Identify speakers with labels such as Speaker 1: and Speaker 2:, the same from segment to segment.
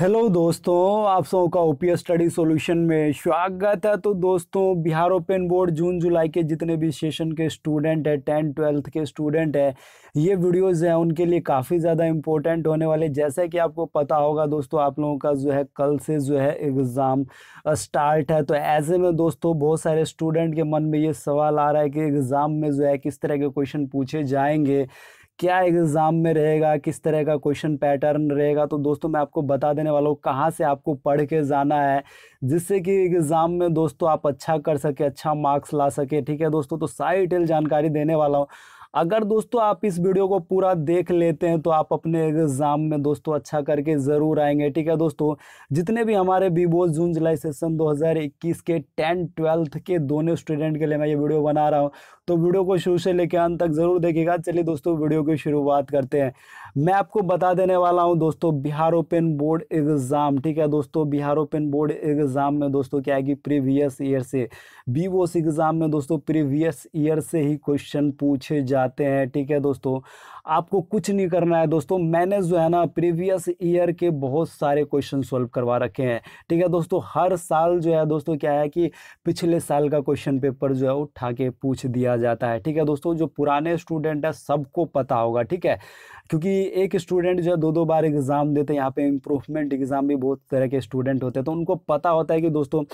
Speaker 1: hello दोस्तों आप सबका ओपीएस स्टडी सॉल्यूशन में स्वागत है तो दोस्तों Bihar open board June July के जितने भी सेशन के स्टूडेंट हैं टेंथ ट्वेल्थ के स्टूडेंट हैं ये वीडियोस हैं उनके लिए काफ़ी ज़्यादा इम्पोर्टेंट होने वाले जैसे कि आपको पता होगा दोस्तों आप लोगों का जो है कल से जो है एग्ज़ाम स्टार्ट है तो ऐसे में दोस्तों बहुत सारे स्टूडेंट के मन में ये सवाल आ रहा है कि एग्ज़ाम में जो है किस तरह के क्वेश्चन पूछे जाएंगे क्या एग्ज़ाम में रहेगा किस तरह का क्वेश्चन पैटर्न रहेगा तो दोस्तों मैं आपको बता देने वाला हूँ कहाँ से आपको पढ़ के जाना है जिससे कि एग्ज़ाम में दोस्तों आप अच्छा कर सके अच्छा मार्क्स ला सके ठीक है दोस्तों तो सारी डिटेल जानकारी देने वाला हूँ अगर दोस्तों आप इस वीडियो को पूरा देख लेते हैं तो आप अपने एग्ज़ाम में दोस्तों अच्छा करके ज़रूर आएंगे ठीक है दोस्तों जितने भी हमारे बीबोस जून जुलाई सेशन 2021 के टेन ट्वेल्थ के दोनों स्टूडेंट के लिए मैं ये वीडियो बना रहा हूँ तो वीडियो को शुरू से लेकर अंत तक ज़रूर देखेगा चलिए दोस्तों वीडियो की शुरुआत करते हैं मैं आपको बता देने वाला हूं दोस्तों बिहार ओपन बोर्ड एग्ज़ाम ठीक है दोस्तों बिहार ओपन बोर्ड एग्ज़ाम में दोस्तों क्या है कि प्रीवियस ईयर से बी एग्ज़ाम में दोस्तों प्रीवियस ईयर से ही क्वेश्चन पूछे जाते हैं ठीक है दोस्तों आपको कुछ नहीं करना है दोस्तों मैंने जो है ना प्रीवियस ईयर के बहुत सारे क्वेश्चन सोल्व करवा रखे हैं ठीक है दोस्तों हर साल जो है दोस्तों क्या है कि पिछले साल का क्वेश्चन पेपर जो है उठा के पूछ दिया जाता है ठीक है दोस्तों जो पुराने स्टूडेंट है सबको पता होगा ठीक है क्योंकि एक स्टूडेंट जो है दो दो बार एग्ज़ाम देते हैं यहाँ पे इम्प्रूवमेंट एग्ज़ाम भी बहुत तरह के स्टूडेंट होते हैं तो उनको पता होता है कि दोस्तों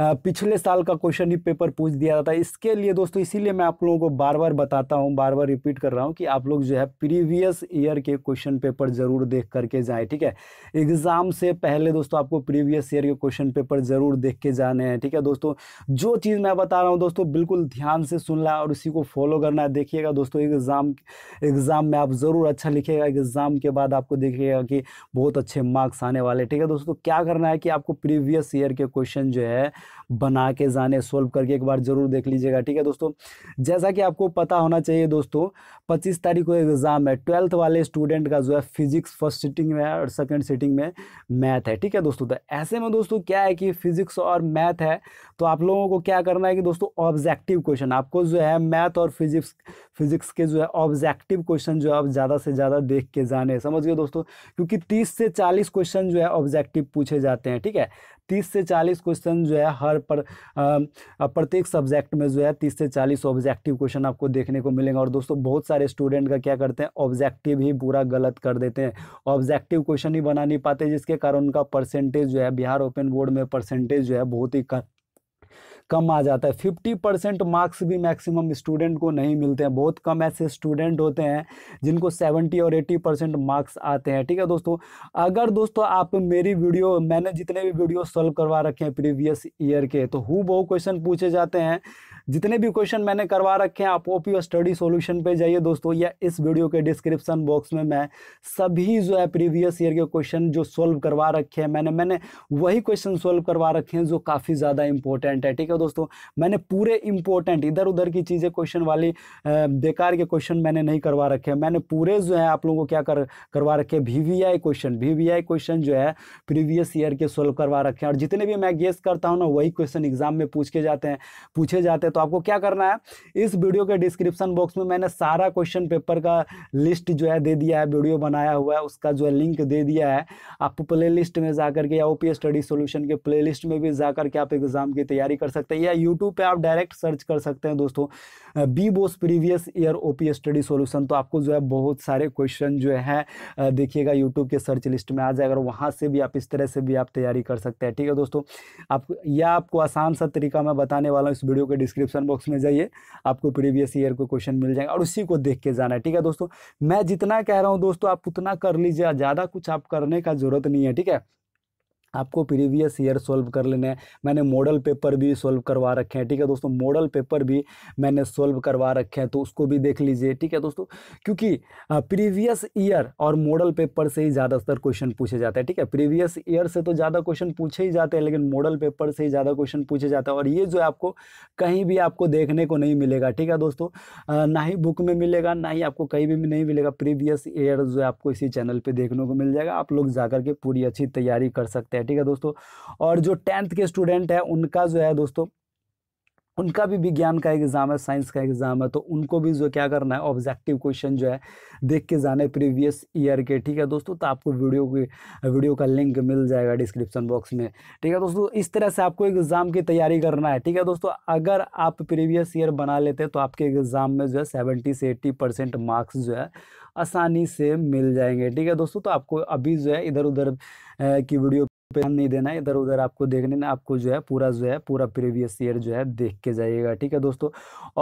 Speaker 1: पिछले साल का क्वेश्चन ही पेपर पूछ दिया जाता है इसके लिए दोस्तों इसीलिए मैं आप लोगों को बार बार बताता हूँ बार बार रिपीट कर रहा हूँ कि आप लोग जो है प्रीवियस ईयर के क्वेश्चन पेपर ज़रूर देख करके जाएँ ठीक है एग्ज़ाम से पहले दोस्तों आपको प्रीवियस ईयर के क्वेश्चन पेपर ज़रूर देख के जाने हैं ठीक है दोस्तों जो चीज़ मैं बता रहा हूँ दोस्तों बिल्कुल ध्यान से सुनना है और उसी को फॉलो करना है देखिएगा दोस्तों एग्ज़ाम एग्ज़ाम में आप ज़रूर अच्छा लिखिएगा एग्ज़ाम के बाद आपको देखिएगा कि बहुत अच्छे मार्क्स आने वाले ठीक है दोस्तों तो क्या करना है कि आपको प्रीवियस ईयर के क्वेश्चन जो है बना के जाने सोल्व करके एक बार ज़रूर देख लीजिएगा ठीक है दोस्तों जैसा कि आपको पता होना चाहिए दोस्तों पच्चीस तारीख को एग्ज़ाम है ट्वेल्थ वाले स्टूडेंट का जो है फिजिक्स फर्स्ट सीटिंग में और सेकेंड सीटिंग में मैथ है ठीक है दोस्तों तो ऐसे में दोस्तों क्या है कि फिजिक्स और मैथ है तो आप लोगों को क्या करना है कि दोस्तों ऑब्जेक्टिव क्वेश्चन आपको जो है मैथ और फिजिक्स फिजिक्स के जो है ऑब्जेक्टिव क्वेश्चन जो है आप ज़्यादा से ज़्यादा देख के जाने समझ गए दोस्तों क्योंकि तीस से चालीस क्वेश्चन जो है ऑब्जेक्टिव पूछे जाते हैं ठीक है तीस से चालीस क्वेश्चन जो है हर पर प्रत्येक सब्जेक्ट में जो है तीस से चालीस ऑब्जेक्टिव क्वेश्चन आपको देखने को मिलेंगे और दोस्तों बहुत सारे स्टूडेंट का क्या करते हैं ऑब्जेक्टिव ही पूरा गलत कर देते हैं ऑब्जेक्टिव क्वेश्चन ही बना नहीं पाते जिसके कारण उनका परसेंटेज जो है बिहार ओपन बोर्ड में परसेंटेज जो है बहुत ही कम आ जाता है फिफ्टी परसेंट मार्क्स भी मैक्सिमम स्टूडेंट को नहीं मिलते हैं बहुत कम ऐसे स्टूडेंट होते हैं जिनको सेवेंटी और एट्टी परसेंट मार्क्स आते हैं ठीक है दोस्तों अगर दोस्तों आप मेरी वीडियो मैंने जितने भी वीडियो सॉल्व करवा रखे हैं प्रीवियस ईयर के तो हु बहु क्वेश्चन पूछे जाते हैं जितने भी क्वेश्चन मैंने करवा रखे हैं आप ओपीओ स्टडी सॉल्यूशन पे जाइए दोस्तों या इस वीडियो के डिस्क्रिप्शन बॉक्स में मैं सभी जो है प्रीवियस ईयर के क्वेश्चन जो सॉल्व करवा रखे हैं मैंने मैंने वही क्वेश्चन सॉल्व करवा रखे हैं जो काफ़ी ज़्यादा इंपॉर्टेंट है ठीक है हो दोस्तों मैंने पूरे इंपॉर्टेंट इधर उधर की चीज़ें क्वेश्चन वाली बेकार के क्वेश्चन मैंने नहीं करवा रखे मैंने पूरे जो है आप लोगों को क्या कर करवा रखे V V I question V V I question जो है प्रीवियस ईयर के सोल्व करवा रखे हैं और जितने भी मैं गेस करता हूँ ना वही क्वेश्चन एग्जाम में पूछ के जाते हैं पूछे जाते हैं तो आपको क्या करना है इस वीडियो के डिस्क्रिप्शन बॉक्स में मैंने सारा क्वेश्चन पेपर का लिस्ट जो है दे दिया है वीडियो बनाया हुआ है उसका जो है लिंक दे दिया है आप प्ले लिस्ट में जाकर के या ओ स्टडी सोल्यूशन के प्ले लिस्ट में भी जाकर के आप एग्जाम की तैयारी कर सकते सकते हैं या यूट्यूब पे आप डायरेक्ट सर्च कर सकते हैं दोस्तों B BOSE previous year OP study solution तो आपको जो है बहुत सारे क्वेश्चन जो है देखिएगा यूट्यूब के सर्च लिस्ट में आ जाएगा और वहाँ से भी आप इस तरह से भी आप तैयारी कर सकते हैं ठीक है दोस्तों आप यह आपको आसान सा तरीका मैं बताने वाला हूँ इस वीडियो के डिस्क्रिप्शन बॉक्स में जाइए आपको प्रीवियस ईयर को क्वेश्चन मिल जाएगा और उसी को देख के जाना है ठीक है दोस्तों मैं जितना कह रहा हूँ दोस्तों आप उतना कर लीजिए ज़्यादा कुछ आप करने का जरूरत नहीं है ठीक है आपको प्रीवियस ईयर सॉल्व कर लेना है मैंने मॉडल पेपर भी सॉल्व करवा रखे हैं ठीक है दोस्तों मॉडल पेपर भी मैंने सॉल्व करवा रखे हैं तो उसको भी देख लीजिए ठीक है दोस्तों क्योंकि प्रीवियस ईयर और मॉडल पेपर से ही ज़्यादातर क्वेश्चन पूछे जाते हैं ठीक है प्रीवियस ईयर से तो ज़्यादा क्वेश्चन पूछे ही जाते हैं लेकिन मॉडल पेपर से ही ज़्यादा क्वेश्चन पूछे जाते हैं और ये जो है आपको कहीं भी आपको देखने को नहीं मिलेगा ठीक है दोस्तों ना ही बुक में मिलेगा ना ही आपको कहीं भी नहीं मिलेगा प्रीवियस ईयर जो है आपको इसी चैनल पर देखने को मिल जाएगा आप लोग जा के पूरी अच्छी तैयारी कर सकते हैं ठीक है दोस्तों और जो टेंथ के स्टूडेंट है उनका जो है दोस्तों उनका भी विज्ञान का एग्ज़ाम है साइंस का एग्ज़ाम है तो उनको भी जो क्या करना है ऑब्जेक्टिव क्वेश्चन जो है देख के जाने प्रीवियस ईयर के ठीक है दोस्तों तो आपको वीडियो की वीडियो का लिंक मिल जाएगा डिस्क्रिप्शन बॉक्स में ठीक है दोस्तों इस तरह से आपको एग्ज़ाम की तैयारी करना है ठीक है दोस्तों अगर आप प्रीवियस ईयर बना लेते तो आपके एग्ज़ाम में जो है सेवेंटी से एट्टी परसेंट मार्क्स जो है आसानी से मिल जाएंगे ठीक है दोस्तों तो आपको अभी जो है इधर उधर की वीडियो पे ध्यान नहीं देना है इधर उधर आपको देखने ना आपको जो है पूरा जो है पूरा प्रीवियस ईयर जो है देख के जाइएगा ठीक है दोस्तों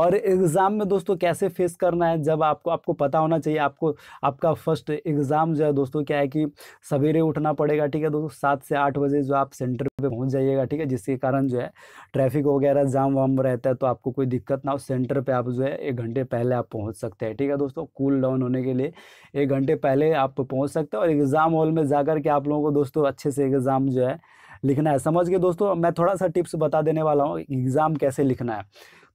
Speaker 1: और एग्ज़ाम में दोस्तों कैसे फेस करना है जब आपको आपको पता होना चाहिए आपको आपका फर्स्ट एग्ज़ाम जो है दोस्तों क्या है कि सवेरे उठना पड़ेगा ठीक है दोस्तों सात से आठ बजे जो आप सेंटर पे पहुंच जाइएगा ठीक है जिसके कारण जो है ट्रैफिक वगैरह जाम वाम रहता है तो आपको कोई दिक्कत ना हो सेंटर पे आप जो है एक घंटे पहले आप पहुंच सकते हैं ठीक है दोस्तों कूल डाउन होने के लिए एक घंटे पहले आप पहुँच सकते हैं और एग्ज़ाम हॉल में जा के आप लोगों को दोस्तों अच्छे से एग्ज़ाम जो है लिखना है समझ के दोस्तों मैं थोड़ा सा टिप्स बता देने वाला हूँ एग्ज़ाम कैसे लिखना है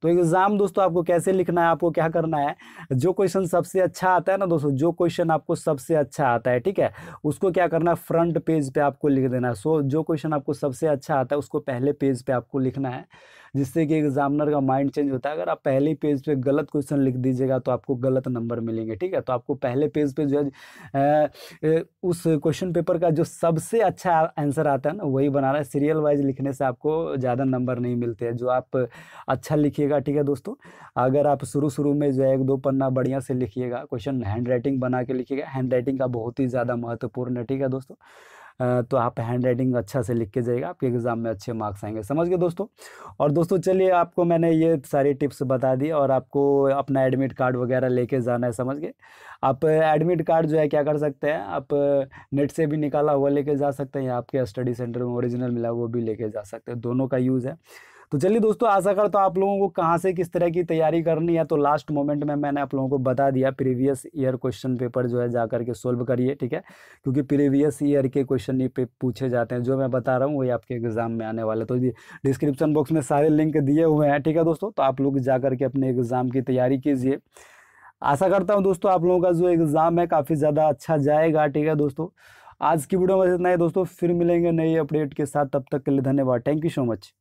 Speaker 1: तो एग्ज़ाम दोस्तों आपको कैसे लिखना है आपको क्या करना है जो क्वेश्चन सबसे अच्छा आता है ना दोस्तों जो क्वेश्चन आपको सबसे अच्छा आता है ठीक है उसको क्या करना है फ्रंट पेज पे आपको लिख देना है सो जो क्वेश्चन आपको सबसे अच्छा आता है उसको पहले पेज पे आपको लिखना है जिससे कि एग्जामिनर का माइंड चेंज होता है अगर आप पहले पेज पे गलत क्वेश्चन लिख दीजिएगा तो आपको गलत नंबर मिलेंगे ठीक है तो आपको पहले पेज पे जो है उस क्वेश्चन पेपर का जो सबसे अच्छा आंसर आता है ना वही बनाना है सीरियल वाइज लिखने से आपको ज़्यादा नंबर नहीं मिलते हैं जो आप अच्छा लिखिएगा लिखिएगा ठीक है दोस्तों अगर आप शुरू शुरू में जो है एक दो पन्ना बढ़िया से लिखिएगा क्वेश्चन हैंड राइटिंग बना के लिखिएगा हैंड राइटिंग का बहुत ही ज़्यादा महत्वपूर्ण है ठीक है दोस्तों तो आप हैंड राइटिंग अच्छा से लिख के जाइएगा आपके एग्ज़ाम में अच्छे मार्क्स आएंगे समझ गए दोस्तों और दोस्तों चलिए आपको मैंने ये सारी टिप्स बता दी और आपको अपना एडमिट कार्ड वगैरह लेके जाना है समझ गए आप एडमिट कार्ड जो है क्या कर सकते हैं आप नेट से भी निकाला हुआ लेके जा सकते हैं या आपके स्टडी सेंटर में ओरिजिनल मिला वो भी लेके जा सकते हैं दोनों का यूज़ है तो चलिए दोस्तों आशा करता हूँ आप लोगों को कहाँ से किस तरह की तैयारी करनी है तो लास्ट मोमेंट में मैंने आप लोगों को बता दिया प्रीवियस ईयर क्वेश्चन पेपर जो है जा करके सोल्व करिए ठीक है क्योंकि प्रीवियस ईयर के क्वेश्चन पे पूछे जाते हैं जो मैं बता रहा हूँ वही आपके एग्जाम में आने वाले तो डिस्क्रिप्शन बॉक्स में सारे लिंक दिए हुए हैं ठीक है दोस्तों तो आप लोग जा करके अपने एग्ज़ाम की तैयारी कीजिए आशा करता हूँ दोस्तों आप लोगों का जो एग्ज़ाम है काफ़ी ज़्यादा अच्छा जाएगा ठीक है दोस्तों आज की वीडियो में इतना ही दोस्तों फिर मिलेंगे नई अपडेट के साथ तब तक के लिए धन्यवाद थैंक यू सो मच